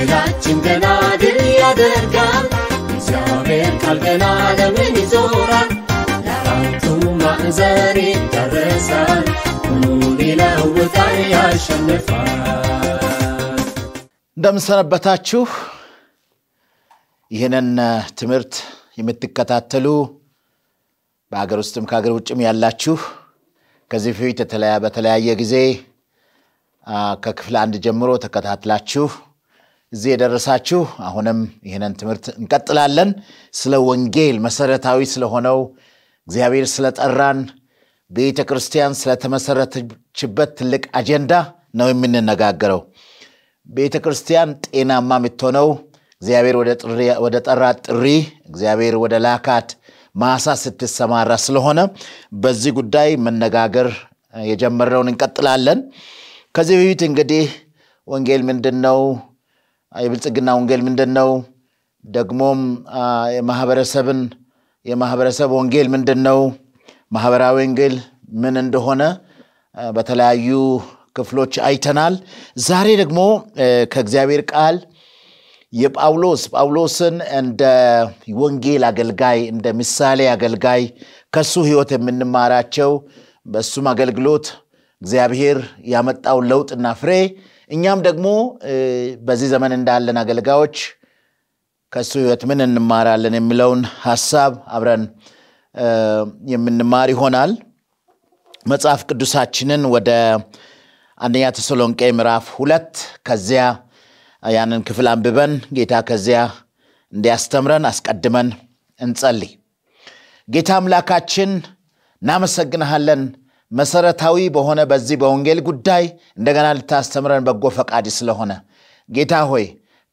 ምስራችን ገና ድል ያደርጋል እግዚአብሔር ቃል ገና ዓለምን ይዞራል ለአራቱ ማዕዘን ይታረሳል ሁሉን ይለውጣል ያሸንፋል እንደምንሰነበታችሁ ይህንን ትምህርት የምትከታተሉ በሀገር ውስጥም ከሀገር ውጭም ያላችሁ ከዚህ በፊት በተለያየ ጊዜ ከክፍል አንድ ጀምሮ ተከታትላችሁ እዚህ የደረሳችሁ አሁንም ይህንን ትምህርት እንቀጥላለን። ስለ ወንጌል መሰረታዊ ስለሆነው እግዚአብሔር ስለጠራን ቤተ ክርስቲያን ስለተመሰረተችበት ትልቅ አጀንዳ ነው የምንነጋገረው። ቤተ ክርስቲያን ጤናማ የምትሆነው እግዚአብሔር ወደ ጠራት ጥሪ፣ እግዚአብሔር ወደ ላካት ማሳ ስትሰማራ ስለሆነ በዚህ ጉዳይ መነጋገር የጀመርነውን እንቀጥላለን። ከዚህ በፊት እንግዲህ ወንጌል ምንድን ነው? የብልጽግና ወንጌል ምንድን ነው? ደግሞም የማህበረሰብን የማህበረሰብ ወንጌል ምንድን ነው? ማህበራዊ ወንጌል ምን እንደሆነ በተለያዩ ክፍሎች አይተናል። ዛሬ ደግሞ ከእግዚአብሔር ቃል የጳውሎስ ጳውሎስን እንደ ወንጌል አገልጋይ እንደ ምሳሌ አገልጋይ ከሱ ህይወት የምንማራቸው በእሱም አገልግሎት እግዚአብሔር ያመጣው ለውጥና ፍሬ እኛም ደግሞ በዚህ ዘመን እንዳለን አገልጋዮች ከእሱ ህይወት ምን እንማራለን የሚለውን ሀሳብ አብረን የምንማር ይሆናል። መጽሐፍ ቅዱሳችንን ወደ አንደኛ ተሰሎንቄ ምዕራፍ ሁለት ከዚያ ያንን ክፍል አንብበን ጌታ ከዚያ እንዲያስተምረን አስቀድመን እንጸልይ። ጌታ አምላካችን እናመሰግንሃለን መሰረታዊ በሆነ በዚህ በወንጌል ጉዳይ እንደገና ልታስተምረን በጎ ፈቃድ ስለሆነ ጌታ ሆይ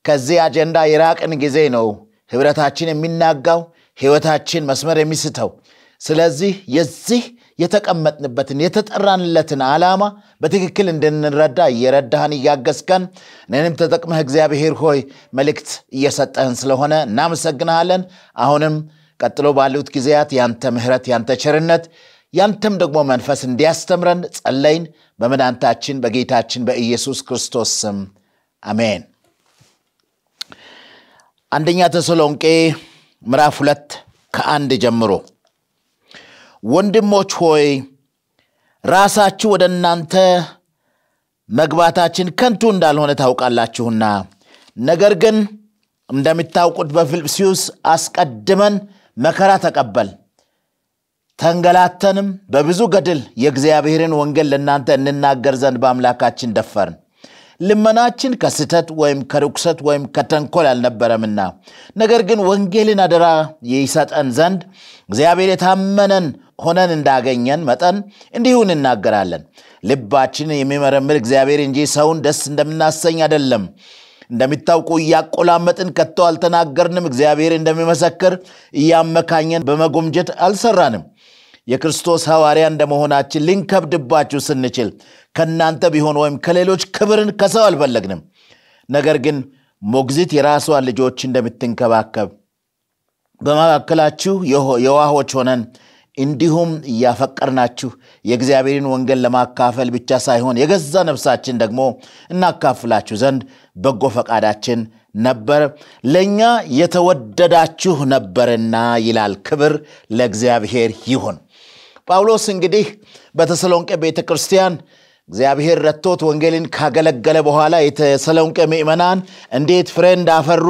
ከዚህ አጀንዳ የራቅን ጊዜ ነው ህብረታችን የሚናጋው ህይወታችን መስመር የሚስተው ስለዚህ የዚህ የተቀመጥንበትን የተጠራንለትን ዓላማ በትክክል እንድንረዳ እየረዳህን እያገዝከን እኔንም ተጠቅመህ እግዚአብሔር ሆይ መልእክት እየሰጠህን ስለሆነ እናመሰግንሃለን አሁንም ቀጥሎ ባሉት ጊዜያት ያንተ ምህረት ያንተ ቸርነት ያንተም ደግሞ መንፈስ እንዲያስተምረን ጸለይን። በመድኃኒታችን በጌታችን በኢየሱስ ክርስቶስ ስም አሜን። አንደኛ ተሰሎንቄ ምዕራፍ ሁለት ከአንድ ጀምሮ ወንድሞች ሆይ ራሳችሁ ወደ እናንተ መግባታችን ከንቱ እንዳልሆነ ታውቃላችሁና፣ ነገር ግን እንደሚታውቁት በፊልጵስዩስ አስቀድመን መከራ ተቀበል ተንገላተንም፣ በብዙ ገድል የእግዚአብሔርን ወንጌል ለእናንተ እንናገር ዘንድ በአምላካችን ደፈርን። ልመናችን ከስተት ወይም ከርኩሰት ወይም ከተንኮል አልነበረምና፣ ነገር ግን ወንጌልን አደራ ይሰጠን ዘንድ እግዚአብሔር የታመነን ሆነን እንዳገኘን መጠን እንዲሁ እንናገራለን። ልባችን የሚመረምር እግዚአብሔር እንጂ ሰውን ደስ እንደምናሰኝ አይደለም። እንደሚታውቁ እያቆላመጥን ከቶ አልተናገርንም። እግዚአብሔር እንደሚመሰክር እያመካኘን በመጎምጀት አልሰራንም። የክርስቶስ ሐዋርያ እንደመሆናችን ልንከብድባችሁ ስንችል ከእናንተ ቢሆን ወይም ከሌሎች ክብርን ከሰው አልፈለግንም። ነገር ግን ሞግዚት የራሷን ልጆች እንደምትንከባከብ በመካከላችሁ የዋሆች ሆነን እንዲሁም እያፈቀርናችሁ የእግዚአብሔርን ወንጌል ለማካፈል ብቻ ሳይሆን የገዛ ነፍሳችን ደግሞ እናካፍላችሁ ዘንድ በጎ ፈቃዳችን ነበር። ለእኛ የተወደዳችሁ ነበርና ይላል። ክብር ለእግዚአብሔር ይሁን። ጳውሎስ እንግዲህ በተሰሎንቄ ቤተ ክርስቲያን እግዚአብሔር ረቶት ወንጌልን ካገለገለ በኋላ የተሰሎንቄ ምእመናን እንዴት ፍሬ እንዳፈሩ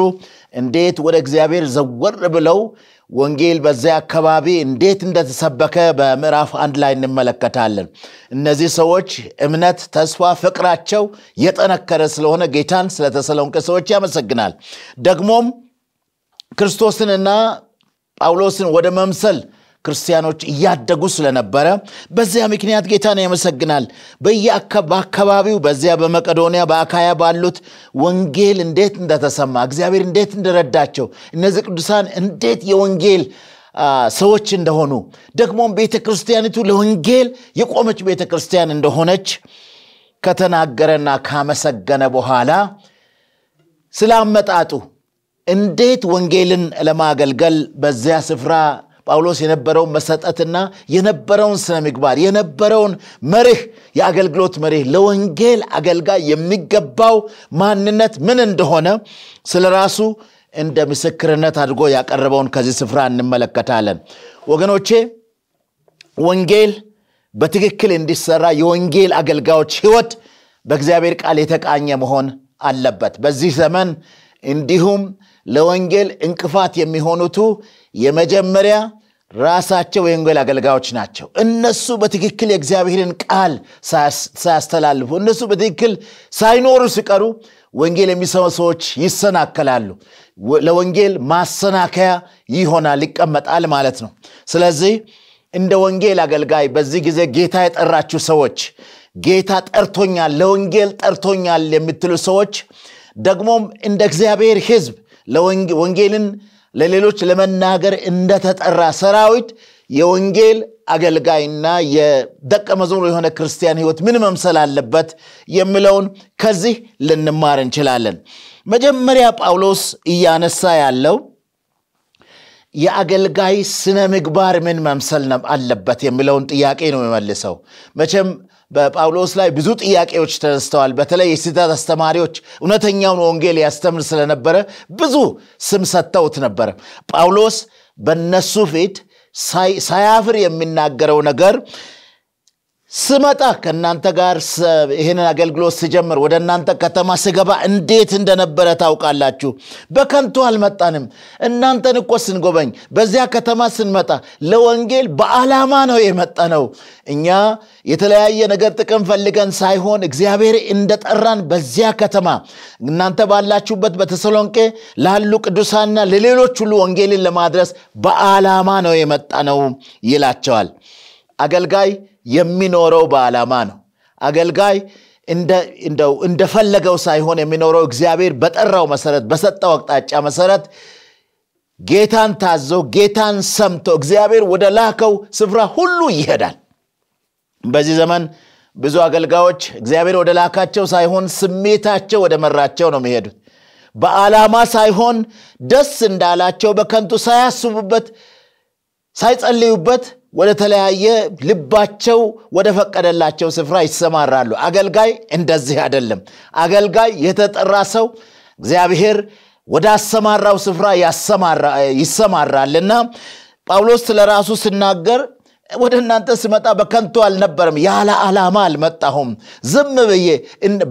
እንዴት ወደ እግዚአብሔር ዘወር ብለው ወንጌል በዚያ አካባቢ እንዴት እንደተሰበከ በምዕራፍ አንድ ላይ እንመለከታለን። እነዚህ ሰዎች እምነት፣ ተስፋ፣ ፍቅራቸው የጠነከረ ስለሆነ ጌታን ስለ ተሰሎንቄ ሰዎች ያመሰግናል። ደግሞም ክርስቶስንና ጳውሎስን ወደ መምሰል ክርስቲያኖች እያደጉ ስለነበረ በዚያ ምክንያት ጌታን ያመሰግናል። በየአካባቢው በዚያ በመቀዶንያ በአካያ ባሉት ወንጌል እንዴት እንደተሰማ እግዚአብሔር እንዴት እንደረዳቸው እነዚህ ቅዱሳን እንዴት የወንጌል ሰዎች እንደሆኑ ደግሞም ቤተ ክርስቲያኒቱ ለወንጌል የቆመች ቤተ ክርስቲያን እንደሆነች ከተናገረና ካመሰገነ በኋላ አመጣጡ እንዴት ወንጌልን ለማገልገል በዚያ ስፍራ ጳውሎስ የነበረውን መሰጠትና የነበረውን ስነ ምግባር የነበረውን መርህ የአገልግሎት መርህ ለወንጌል አገልጋይ የሚገባው ማንነት ምን እንደሆነ ስለ ራሱ እንደ ምስክርነት አድርጎ ያቀረበውን ከዚህ ስፍራ እንመለከታለን ወገኖቼ ወንጌል በትክክል እንዲሰራ የወንጌል አገልጋዮች ህይወት በእግዚአብሔር ቃል የተቃኘ መሆን አለበት በዚህ ዘመን እንዲሁም ለወንጌል እንቅፋት የሚሆኑቱ የመጀመሪያ ራሳቸው የወንጌል አገልጋዮች ናቸው። እነሱ በትክክል የእግዚአብሔርን ቃል ሳያስተላልፉ፣ እነሱ በትክክል ሳይኖሩ ሲቀሩ ወንጌል የሚሰሙ ሰዎች ይሰናከላሉ። ለወንጌል ማሰናከያ ይሆናል፣ ይቀመጣል ማለት ነው። ስለዚህ እንደ ወንጌል አገልጋይ በዚህ ጊዜ ጌታ የጠራችሁ ሰዎች ጌታ ጠርቶኛል፣ ለወንጌል ጠርቶኛል የምትሉ ሰዎች ደግሞም እንደ እግዚአብሔር ሕዝብ ወንጌልን ለሌሎች ለመናገር እንደተጠራ ሰራዊት የወንጌል አገልጋይና የደቀ መዝሙር የሆነ ክርስቲያን ህይወት ምን መምሰል አለበት የሚለውን ከዚህ ልንማር እንችላለን። መጀመሪያ ጳውሎስ እያነሳ ያለው የአገልጋይ ስነ ምግባር ምን መምሰል አለበት የሚለውን ጥያቄ ነው የሚመልሰው። መቼም በጳውሎስ ላይ ብዙ ጥያቄዎች ተነስተዋል። በተለይ የስህተት አስተማሪዎች እውነተኛውን ወንጌል ያስተምር ስለነበረ ብዙ ስም ሰጥተውት ነበር ጳውሎስ በነሱ ፊት ሳያፍር የሚናገረው ነገር ስመጣ ከእናንተ ጋር ይህንን አገልግሎት ስጀምር ወደ እናንተ ከተማ ስገባ እንዴት እንደነበረ ታውቃላችሁ። በከንቱ አልመጣንም። እናንተን እኮ ስንጎበኝ፣ በዚያ ከተማ ስንመጣ ለወንጌል በዓላማ ነው የመጣ ነው። እኛ የተለያየ ነገር ጥቅም ፈልገን ሳይሆን እግዚአብሔር እንደጠራን በዚያ ከተማ እናንተ ባላችሁበት በተሰሎንቄ ላሉ ቅዱሳንና ለሌሎች ሁሉ ወንጌልን ለማድረስ በዓላማ ነው የመጣ ነው ይላቸዋል አገልጋይ የሚኖረው በዓላማ ነው። አገልጋይ እንደው እንደፈለገው ሳይሆን የሚኖረው እግዚአብሔር በጠራው መሰረት በሰጠው አቅጣጫ መሰረት ጌታን ታዞ ጌታን ሰምቶ እግዚአብሔር ወደ ላከው ስፍራ ሁሉ ይሄዳል። በዚህ ዘመን ብዙ አገልጋዮች እግዚአብሔር ወደ ላካቸው ሳይሆን ስሜታቸው ወደ መራቸው ነው የሚሄዱት። በዓላማ ሳይሆን ደስ እንዳላቸው በከንቱ ሳያስቡበት ሳይጸልዩበት ወደ ተለያየ ልባቸው ወደ ፈቀደላቸው ስፍራ ይሰማራሉ። አገልጋይ እንደዚህ አይደለም። አገልጋይ የተጠራ ሰው እግዚአብሔር ወደ አሰማራው ስፍራ ይሰማራልና ጳውሎስ ስለራሱ ሲናገር ወደ እናንተ ስመጣ በከንቱ አልነበርም፣ ያለ ዓላማ አልመጣሁም። ዝም ብዬ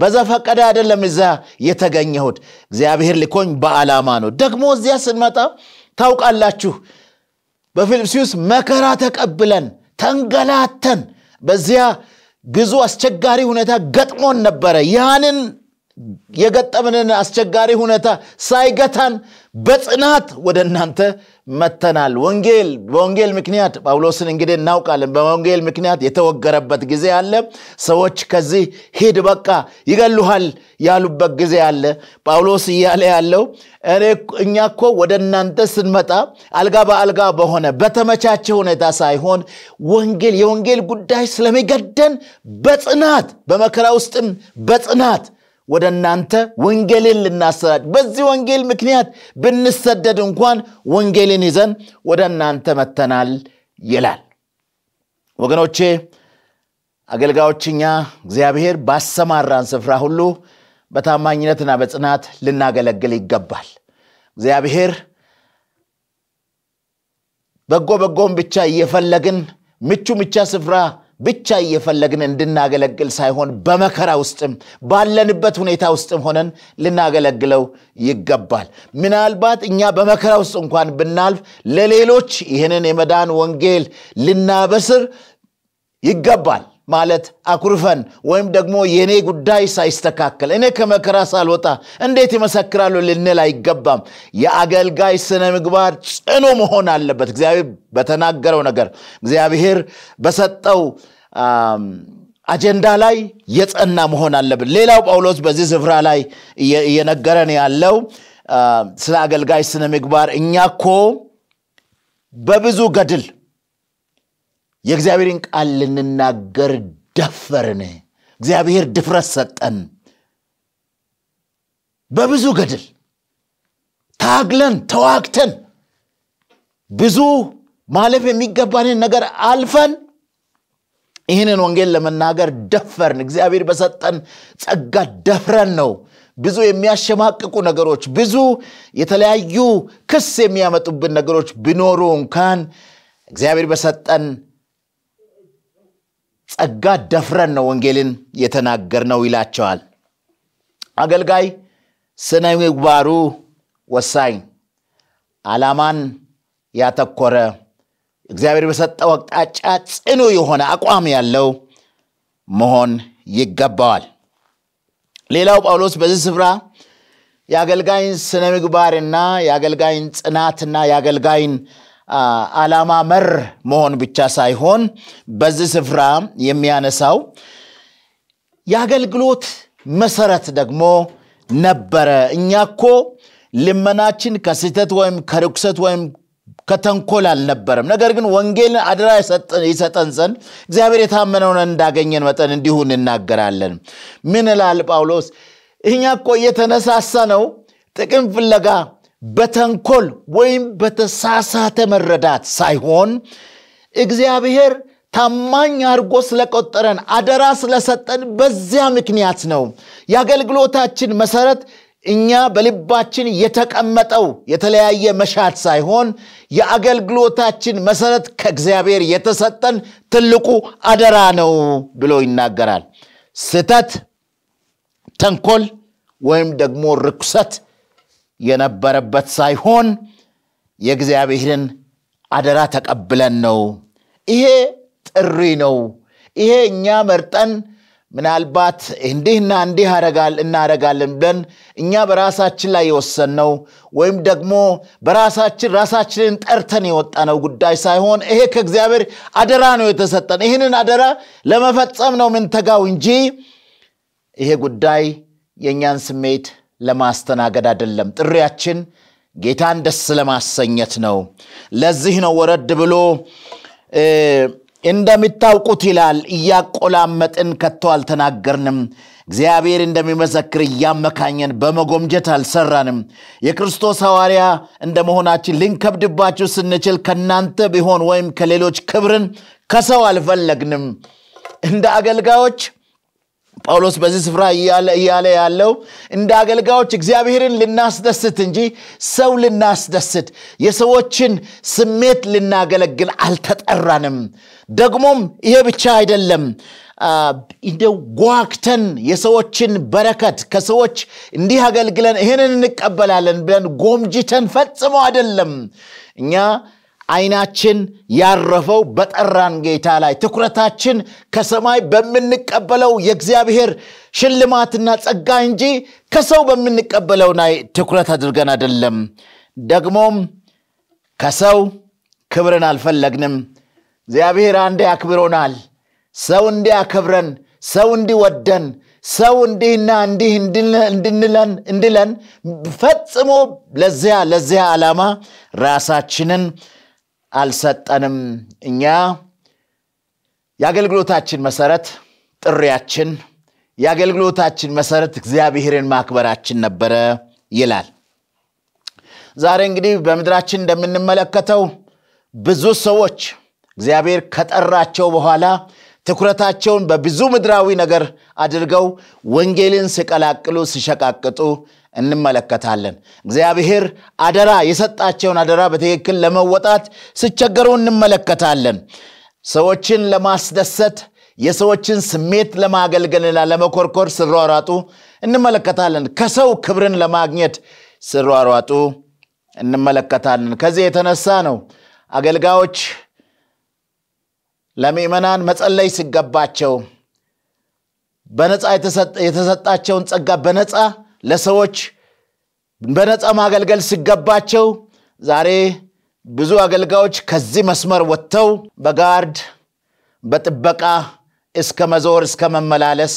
በዘፈቀደ አይደለም እዛ የተገኘሁት። እግዚአብሔር ልኮኝ በዓላማ ነው። ደግሞ እዚያ ስንመጣ ታውቃላችሁ በፊልጵስዩስ መከራ ተቀብለን ተንገላተን በዚያ ግዙ አስቸጋሪ ሁኔታ ገጥሞን ነበረ ያንን የገጠምንን አስቸጋሪ ሁኔታ ሳይገታን በጽናት ወደ እናንተ መተናል። ወንጌል በወንጌል ምክንያት ጳውሎስን እንግዲህ እናውቃለን። በወንጌል ምክንያት የተወገረበት ጊዜ አለ። ሰዎች ከዚህ ሂድ፣ በቃ ይገሉሃል ያሉበት ጊዜ አለ። ጳውሎስ እያለ ያለው እኛ ኮ ወደ እናንተ ስንመጣ አልጋ በአልጋ በሆነ በተመቻቸ ሁኔታ ሳይሆን ወንጌል የወንጌል ጉዳይ ስለሚገደን በጽናት በመከራ ውስጥም በጽናት ወደ እናንተ ወንጌልን ልናሰራጭ በዚህ ወንጌል ምክንያት ብንሰደድ እንኳን ወንጌልን ይዘን ወደ እናንተ መተናል ይላል ወገኖቼ አገልጋዮችኛ እግዚአብሔር ባሰማራን ስፍራ ሁሉ በታማኝነትና በጽናት ልናገለግል ይገባል እግዚአብሔር በጎ በጎን ብቻ እየፈለግን ምቹ ምቻ ስፍራ ብቻ እየፈለግን እንድናገለግል ሳይሆን በመከራ ውስጥም ባለንበት ሁኔታ ውስጥም ሆነን ልናገለግለው ይገባል። ምናልባት እኛ በመከራ ውስጥ እንኳን ብናልፍ ለሌሎች ይህንን የመዳን ወንጌል ልናበስር ይገባል። ማለት አኩርፈን ወይም ደግሞ የእኔ ጉዳይ ሳይስተካከል እኔ ከመከራ ሳልወጣ እንዴት ይመሰክራሉ ልንል አይገባም። የአገልጋይ ስነ ምግባር ጽኑ መሆን አለበት። እግዚአብሔር በተናገረው ነገር እግዚአብሔር በሰጠው አጀንዳ ላይ የጸና መሆን አለበት ሌላው ጳውሎስ በዚህ ስፍራ ላይ እየነገረን ያለው ስለ አገልጋይ ስነ ምግባር እኛ እኮ በብዙ ገድል የእግዚአብሔርን ቃል ልንናገር ደፈርን። እግዚአብሔር ድፍረት ሰጠን። በብዙ ገድል ታግለን ተዋግተን ብዙ ማለፍ የሚገባንን ነገር አልፈን ይህንን ወንጌል ለመናገር ደፈርን። እግዚአብሔር በሰጠን ጸጋ ደፍረን ነው። ብዙ የሚያሸማቅቁ ነገሮች፣ ብዙ የተለያዩ ክስ የሚያመጡብን ነገሮች ቢኖሩ እንኳን እግዚአብሔር በሰጠን ጸጋ ደፍረን ነው ወንጌልን የተናገር ነው ይላቸዋል። አገልጋይ ስነ ምግባሩ ወሳኝ፣ ዓላማን ያተኮረ እግዚአብሔር በሰጠው አቅጣጫ ጽኑ የሆነ አቋም ያለው መሆን ይገባዋል። ሌላው ጳውሎስ በዚህ ስፍራ የአገልጋይን ስነ ምግባርና የአገልጋይን ጽናትና የአገልጋይን ዓላማ መር መሆን ብቻ ሳይሆን በዚህ ስፍራ የሚያነሳው የአገልግሎት መሰረት ደግሞ ነበረ። እኛ ኮ ልመናችን ከስህተት ወይም ከርኩሰት ወይም ከተንኮል አልነበረም። ነገር ግን ወንጌል አድራ ይሰጠን ዘንድ እግዚአብሔር የታመነውን እንዳገኘን መጠን እንዲሁ እንናገራለን። ምን ላል ጳውሎስ? እኛ ኮ እየተነሳሳ ነው ጥቅም ፍለጋ በተንኮል ወይም በተሳሳተ መረዳት ሳይሆን እግዚአብሔር ታማኝ አድርጎ ስለቆጠረን አደራ ስለሰጠን በዚያ ምክንያት ነው። የአገልግሎታችን መሰረት እኛ በልባችን የተቀመጠው የተለያየ መሻት ሳይሆን የአገልግሎታችን መሰረት ከእግዚአብሔር የተሰጠን ትልቁ አደራ ነው ብሎ ይናገራል። ስተት፣ ተንኮል ወይም ደግሞ ርኩሰት የነበረበት ሳይሆን የእግዚአብሔርን አደራ ተቀብለን ነው። ይሄ ጥሪ ነው። ይሄ እኛ መርጠን ምናልባት እንዲህና እንዲህ እናደረጋለን ብለን እኛ በራሳችን ላይ የወሰን ነው ወይም ደግሞ በራሳችን ራሳችንን ጠርተን የወጣነው ጉዳይ ሳይሆን ይሄ ከእግዚአብሔር አደራ ነው የተሰጠን። ይህንን አደራ ለመፈጸም ነው ምንተጋው እንጂ ይሄ ጉዳይ የእኛን ስሜት ለማስተናገድ አይደለም። ጥሪያችን ጌታን ደስ ለማሰኘት ነው። ለዚህ ነው ወረድ ብሎ እንደሚታውቁት ይላል እያቆላመጥን ከቶ አልተናገርንም። እግዚአብሔር እንደሚመዘክር እያመካኘን በመጎምጀት አልሰራንም። የክርስቶስ ሐዋርያ እንደ መሆናችን ልንከብድባችሁ ስንችል ከእናንተ ቢሆን ወይም ከሌሎች ክብርን ከሰው አልፈለግንም። እንደ አገልጋዮች ጳውሎስ በዚህ ስፍራ እያለ ያለው እንደ አገልጋዮች እግዚአብሔርን ልናስደስት እንጂ ሰው ልናስደስት የሰዎችን ስሜት ልናገለግል አልተጠራንም ደግሞም ይሄ ብቻ አይደለም እንደው ጓግተን የሰዎችን በረከት ከሰዎች እንዲህ አገልግለን ይህንን እንቀበላለን ብለን ጎምጅተን ፈጽሞ አይደለም እኛ አይናችን ያረፈው በጠራን ጌታ ላይ ትኩረታችን ከሰማይ በምንቀበለው የእግዚአብሔር ሽልማትና ጸጋ እንጂ ከሰው በምንቀበለው ላይ ትኩረት አድርገን አይደለም ደግሞም ከሰው ክብርን አልፈለግንም እግዚአብሔር አንዴ አክብሮናል ሰው እንዲያከብረን ሰው እንዲወደን ሰው እንዲህና እንዲህ እንድንለን እንድለን ፈጽሞ ለዚያ ለዚያ ዓላማ ራሳችንን አልሰጠንም። እኛ የአገልግሎታችን መሰረት ጥሪያችን፣ የአገልግሎታችን መሰረት እግዚአብሔርን ማክበራችን ነበረ ይላል። ዛሬ እንግዲህ በምድራችን እንደምንመለከተው ብዙ ሰዎች እግዚአብሔር ከጠራቸው በኋላ ትኩረታቸውን በብዙ ምድራዊ ነገር አድርገው ወንጌልን ሲቀላቅሉ ሲሸቃቅጡ እንመለከታለን። እግዚአብሔር አደራ የሰጣቸውን አደራ በትክክል ለመወጣት ሲቸገሩ እንመለከታለን። ሰዎችን ለማስደሰት የሰዎችን ስሜት ለማገልገልና ለመኮርኮር ስሯሯጡ እንመለከታለን። ከሰው ክብርን ለማግኘት ስሯሯጡ እንመለከታለን። ከዚህ የተነሳ ነው አገልጋዮች ለምእመናን መጸለይ ሲገባቸው በነፃ የተሰጣቸውን ጸጋ በነፃ ለሰዎች በነፃ ማገልገል ሲገባቸው ዛሬ ብዙ አገልጋዮች ከዚህ መስመር ወጥተው በጋርድ በጥበቃ እስከ መዞር እስከ መመላለስ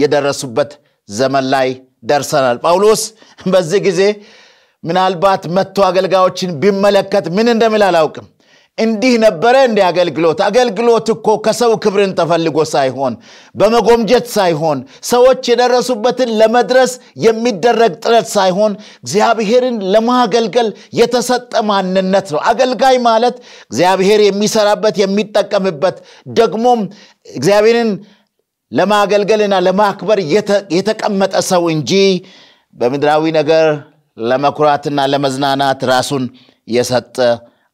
የደረሱበት ዘመን ላይ ደርሰናል። ጳውሎስ በዚህ ጊዜ ምናልባት መጥቶ አገልጋዮችን ቢመለከት ምን እንደሚል አላውቅም። እንዲህ ነበረ እንዲ አገልግሎት አገልግሎት እኮ ከሰው ክብርን ተፈልጎ ሳይሆን በመጎምጀት ሳይሆን ሰዎች የደረሱበትን ለመድረስ የሚደረግ ጥረት ሳይሆን እግዚአብሔርን ለማገልገል የተሰጠ ማንነት ነው አገልጋይ ማለት እግዚአብሔር የሚሰራበት የሚጠቀምበት ደግሞም እግዚአብሔርን ለማገልገልና ለማክበር የተቀመጠ ሰው እንጂ በምድራዊ ነገር ለመኩራትና ለመዝናናት ራሱን የሰጠ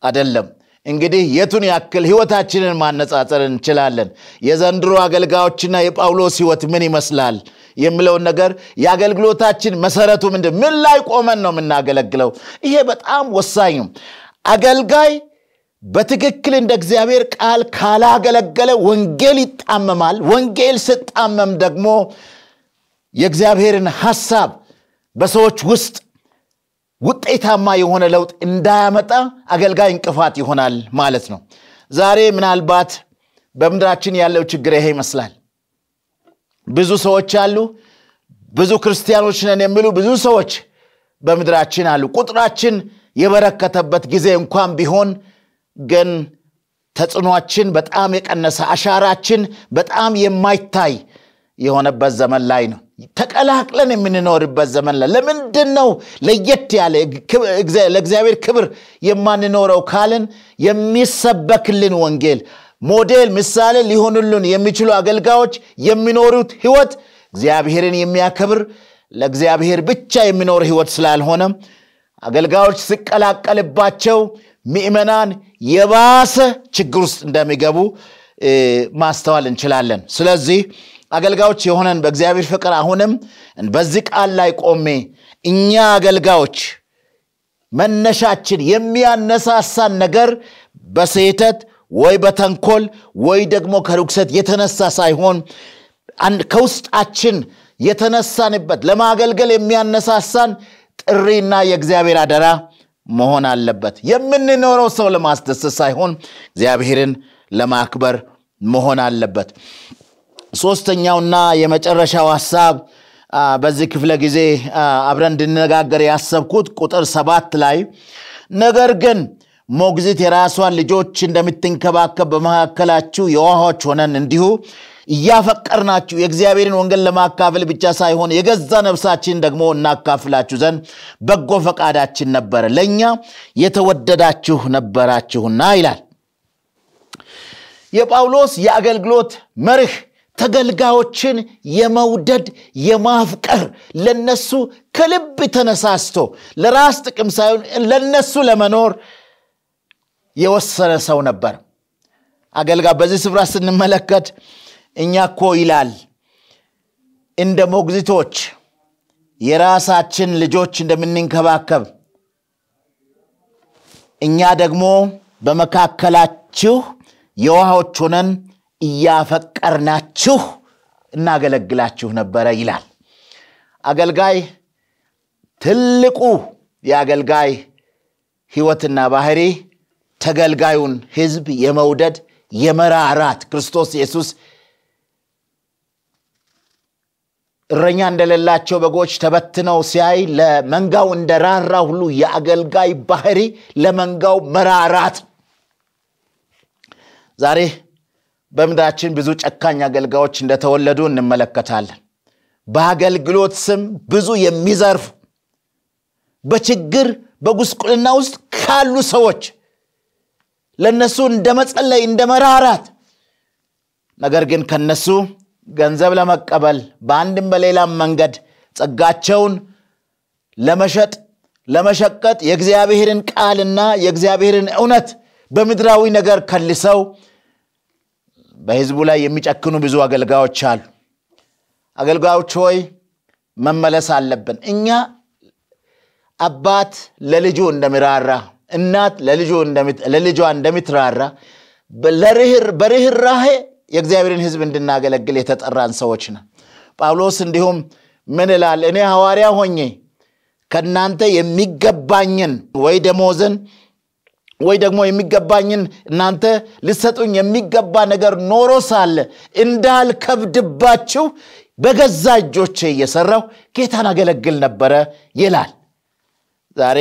አደለም እንግዲህ የቱን ያክል ህይወታችንን ማነጻጸር እንችላለን? የዘንድሮ አገልጋዮችና የጳውሎስ ህይወት ምን ይመስላል የሚለውን ነገር የአገልግሎታችን መሰረቱ ምንድ ምን ላይ ቆመን ነው የምናገለግለው? ይሄ በጣም ወሳኝ አገልጋይ በትክክል እንደ እግዚአብሔር ቃል ካላገለገለ ወንጌል ይጣመማል። ወንጌል ስጣመም ደግሞ የእግዚአብሔርን ሐሳብ በሰዎች ውስጥ ውጤታማ የሆነ ለውጥ እንዳያመጣ አገልጋይ እንቅፋት ይሆናል ማለት ነው። ዛሬ ምናልባት በምድራችን ያለው ችግር ይሄ ይመስላል። ብዙ ሰዎች አሉ፣ ብዙ ክርስቲያኖች ነን የሚሉ ብዙ ሰዎች በምድራችን አሉ። ቁጥራችን የበረከተበት ጊዜ እንኳን ቢሆን ግን ተጽዕኗችን በጣም የቀነሰ አሻራችን በጣም የማይታይ የሆነበት ዘመን ላይ ነው። ተቀላቅለን የምንኖርበት ዘመን ላይ ለምንድን ነው ለየት ያለ ለእግዚአብሔር ክብር የማንኖረው ካልን የሚሰበክልን ወንጌል ሞዴል ምሳሌ ሊሆኑልን የሚችሉ አገልጋዮች የሚኖሩት ህይወት እግዚአብሔርን የሚያከብር ለእግዚአብሔር ብቻ የሚኖር ህይወት ስላልሆነ አገልጋዮች ሲቀላቀልባቸው ምእመናን የባሰ ችግር ውስጥ እንደሚገቡ ማስተዋል እንችላለን ስለዚህ አገልጋዮች የሆነን በእግዚአብሔር ፍቅር አሁንም በዚህ ቃል ላይ ቆሜ እኛ አገልጋዮች መነሻችን የሚያነሳሳን ነገር በስህተት ወይ በተንኮል ወይ ደግሞ ከርኩሰት የተነሳ ሳይሆን ከውስጣችን የተነሳንበት ለማገልገል የሚያነሳሳን ጥሪና የእግዚአብሔር አደራ መሆን አለበት የምንኖረው ሰው ለማስደሰት ሳይሆን እግዚአብሔርን ለማክበር መሆን አለበት ሶስተኛውና የመጨረሻው ሀሳብ በዚህ ክፍለ ጊዜ አብረን እንድነጋገር ያሰብኩት ቁጥር ሰባት ላይ ነገር ግን ሞግዚት የራሷን ልጆች እንደምትንከባከብ በመካከላችሁ የዋሆች ሆነን እንዲሁ እያፈቀርናችሁ የእግዚአብሔርን ወንጌል ለማካፈል ብቻ ሳይሆን የገዛ ነፍሳችን ደግሞ እናካፍላችሁ ዘንድ በጎ ፈቃዳችን ነበረ ለእኛ የተወደዳችሁ ነበራችሁና ይላል የጳውሎስ የአገልግሎት መርህ ተገልጋዮችን የመውደድ የማፍቀር ለነሱ ከልብ ተነሳስቶ ለራስ ጥቅም ሳይሆን ለነሱ ለመኖር የወሰነ ሰው ነበር አገልጋይ በዚህ ስፍራ ስንመለከት እኛ ኮ ይላል እንደ ሞግዚቶች የራሳችን ልጆች እንደምንንከባከብ እኛ ደግሞ በመካከላችሁ የውሃዎች ሆነን እያፈቀርናችሁ እናገለግላችሁ ነበረ ይላል። አገልጋይ ትልቁ የአገልጋይ ህይወትና ባህሪ ተገልጋዩን ህዝብ የመውደድ የመራራት ክርስቶስ ኢየሱስ እረኛ እንደሌላቸው በጎች ተበትነው ሲያይ ለመንጋው እንደራራ ሁሉ የአገልጋይ ባህሪ ለመንጋው መራራት ዛሬ በምድራችን ብዙ ጨካኝ አገልጋዮች እንደተወለዱ እንመለከታለን። በአገልግሎት ስም ብዙ የሚዘርፉ በችግር በጉስቁልና ውስጥ ካሉ ሰዎች ለእነሱ እንደ መጸለይ እንደ መራራት፣ ነገር ግን ከነሱ ገንዘብ ለመቀበል በአንድም በሌላም መንገድ ጸጋቸውን ለመሸጥ ለመሸቀጥ የእግዚአብሔርን ቃልና የእግዚአብሔርን እውነት በምድራዊ ነገር ከልሰው በህዝቡ ላይ የሚጨክኑ ብዙ አገልጋዮች አሉ። አገልጋዮች ሆይ መመለስ አለብን። እኛ አባት ለልጁ እንደሚራራ፣ እናት ለልጇ እንደምትራራ በርህራሄ የእግዚአብሔርን ህዝብ እንድናገለግል የተጠራን ሰዎች ነን። ጳውሎስ እንዲሁም ምን ይላል? እኔ ሐዋርያ ሆኜ ከእናንተ የሚገባኝን ወይ ደሞዝን ወይ ደግሞ የሚገባኝን እናንተ ልሰጡኝ የሚገባ ነገር ኖሮ ሳለ እንዳልከብድባችሁ በገዛ እጆቼ እየሰራው ጌታን አገለግል ነበረ ይላል ዛሬ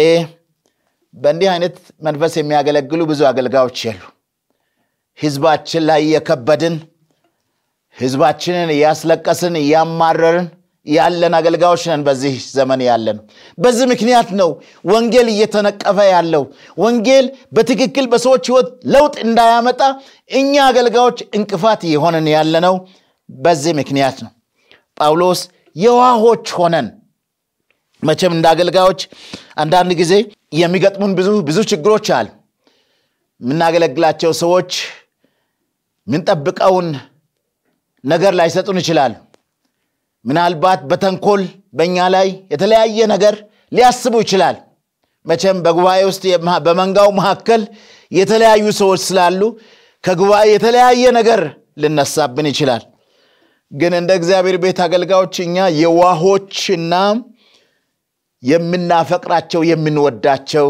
በእንዲህ አይነት መንፈስ የሚያገለግሉ ብዙ አገልጋዮች የሉ ህዝባችን ላይ እየከበድን ህዝባችንን እያስለቀስን እያማረርን ያለን አገልጋዮች ነን በዚህ ዘመን ያለን በዚህ ምክንያት ነው ወንጌል እየተነቀፈ ያለው ወንጌል በትክክል በሰዎች ህይወት ለውጥ እንዳያመጣ እኛ አገልጋዮች እንቅፋት የሆነን ያለነው በዚህ ምክንያት ነው ጳውሎስ የዋሆች ሆነን መቼም እንደ አገልጋዮች አንዳንድ ጊዜ የሚገጥሙን ብዙ ብዙ ችግሮች አሉ የምናገለግላቸው ሰዎች ምንጠብቀውን ነገር ላይሰጡን ይችላሉ ምናልባት በተንኮል በእኛ ላይ የተለያየ ነገር ሊያስቡ ይችላል። መቼም በጉባኤ ውስጥ በመንጋው መካከል የተለያዩ ሰዎች ስላሉ ከጉባኤ የተለያየ ነገር ልነሳብን ይችላል። ግን እንደ እግዚአብሔር ቤት አገልጋዮች እኛ የዋሆችና የምናፈቅራቸው የምንወዳቸው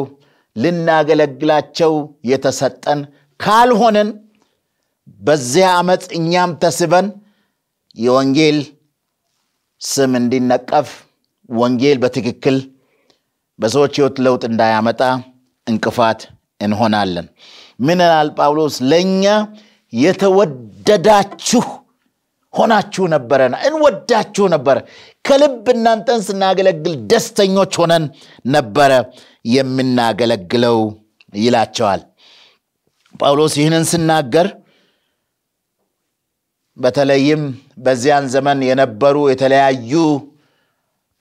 ልናገለግላቸው የተሰጠን ካልሆንን በዚያ ዓመፅ እኛም ተስበን የወንጌል ስም እንዲነቀፍ ወንጌል በትክክል በሰዎች ህይወት ለውጥ እንዳያመጣ እንቅፋት እንሆናለን። ምን ይላል ጳውሎስ? ለእኛ የተወደዳችሁ ሆናችሁ ነበረና እንወዳችሁ ነበረ። ከልብ እናንተን ስናገለግል ደስተኞች ሆነን ነበረ የምናገለግለው ይላቸዋል ጳውሎስ። ይህንን ስናገር በተለይም በዚያን ዘመን የነበሩ የተለያዩ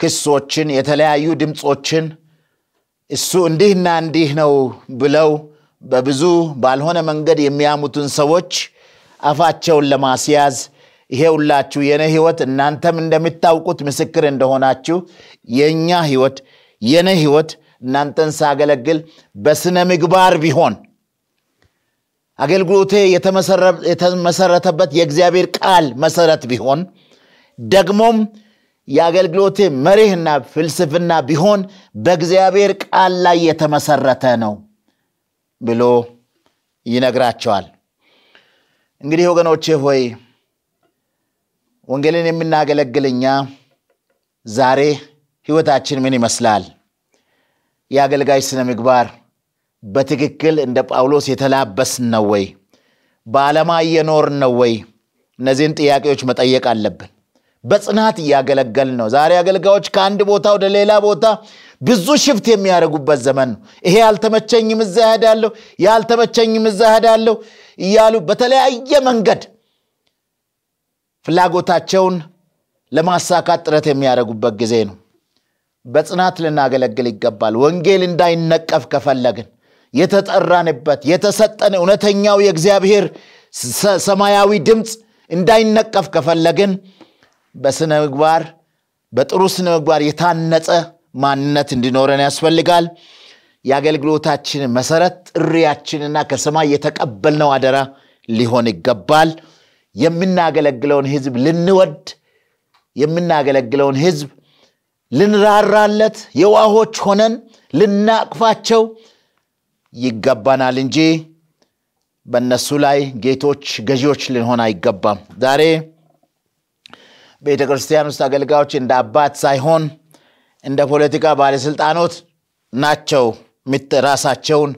ክሶችን፣ የተለያዩ ድምፆችን እሱ እንዲህና እንዲህ ነው ብለው በብዙ ባልሆነ መንገድ የሚያሙትን ሰዎች አፋቸውን ለማስያዝ ይሄ ሁላችሁ የነ ህይወት እናንተም እንደምታውቁት ምስክር እንደሆናችሁ የእኛ ህይወት የነ ህይወት እናንተን ሳገለግል በስነ ምግባር ቢሆን አገልግሎቴ የተመሰረተበት የእግዚአብሔር ቃል መሰረት ቢሆን ደግሞም የአገልግሎቴ መሪህና ፍልስፍና ቢሆን በእግዚአብሔር ቃል ላይ የተመሰረተ ነው ብሎ ይነግራቸዋል። እንግዲህ ወገኖቼ ሆይ ወንጌልን የምናገለግልኛ ዛሬ ህይወታችን ምን ይመስላል? የአገልጋይ ስነ ምግባር በትክክል እንደ ጳውሎስ የተላበስን ነው ወይ? በዓለማ እየኖርን ነው ወይ? እነዚህን ጥያቄዎች መጠየቅ አለብን። በጽናት እያገለገል ነው። ዛሬ አገልጋዮች ከአንድ ቦታ ወደ ሌላ ቦታ ብዙ ሽፍት የሚያደርጉበት ዘመን ነው። ይሄ ያልተመቸኝም እዛ እሄዳለሁ፣ ያልተመቸኝም እዛ እሄዳለሁ እያሉ በተለያየ መንገድ ፍላጎታቸውን ለማሳካት ጥረት የሚያደርጉበት ጊዜ ነው። በጽናት ልናገለግል ይገባል። ወንጌል እንዳይነቀፍ ከፈለግን የተጠራንበት የተሰጠን እውነተኛው የእግዚአብሔር ሰማያዊ ድምፅ እንዳይነቀፍ ከፈለግን በስነ ምግባር በጥሩ ስነ ምግባር የታነጸ ማንነት እንዲኖረን ያስፈልጋል። የአገልግሎታችን መሰረት ጥሪያችንና ከሰማይ የተቀበልነው አደራ ሊሆን ይገባል። የምናገለግለውን ህዝብ ልንወድ፣ የምናገለግለውን ህዝብ ልንራራለት፣ የዋሆች ሆነን ልናቅፋቸው ይገባናል እንጂ በእነሱ ላይ ጌቶች፣ ገዢዎች ልንሆን አይገባም። ዛሬ ቤተ ክርስቲያን ውስጥ አገልጋዮች እንደ አባት ሳይሆን እንደ ፖለቲካ ባለስልጣኖት ናቸው ራሳቸውን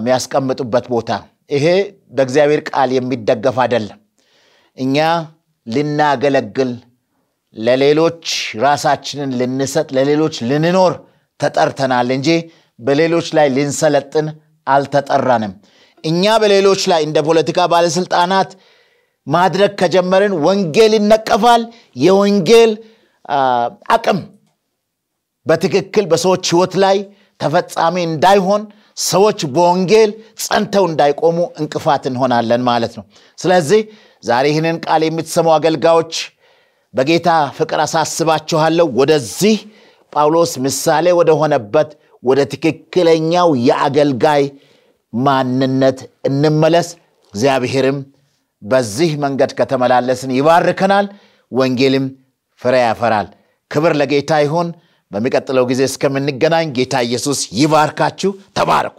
የሚያስቀምጡበት ቦታ። ይሄ በእግዚአብሔር ቃል የሚደገፍ አይደለም። እኛ ልናገለግል፣ ለሌሎች ራሳችንን ልንሰጥ፣ ለሌሎች ልንኖር ተጠርተናል እንጂ በሌሎች ላይ ልንሰለጥን አልተጠራንም። እኛ በሌሎች ላይ እንደ ፖለቲካ ባለስልጣናት ማድረግ ከጀመርን ወንጌል ይነቀፋል። የወንጌል አቅም በትክክል በሰዎች ህይወት ላይ ተፈጻሚ እንዳይሆን ሰዎች በወንጌል ጸንተው እንዳይቆሙ እንቅፋት እንሆናለን ማለት ነው። ስለዚህ ዛሬ ይህንን ቃል የምትሰሙ አገልጋዮች በጌታ ፍቅር አሳስባችኋለሁ። ወደዚህ ጳውሎስ ምሳሌ ወደሆነበት ወደ ትክክለኛው የአገልጋይ ማንነት እንመለስ። እግዚአብሔርም በዚህ መንገድ ከተመላለስን ይባርከናል፣ ወንጌልም ፍሬ ያፈራል። ክብር ለጌታ ይሁን። በሚቀጥለው ጊዜ እስከምንገናኝ ጌታ ኢየሱስ ይባርካችሁ። ተባረኩ።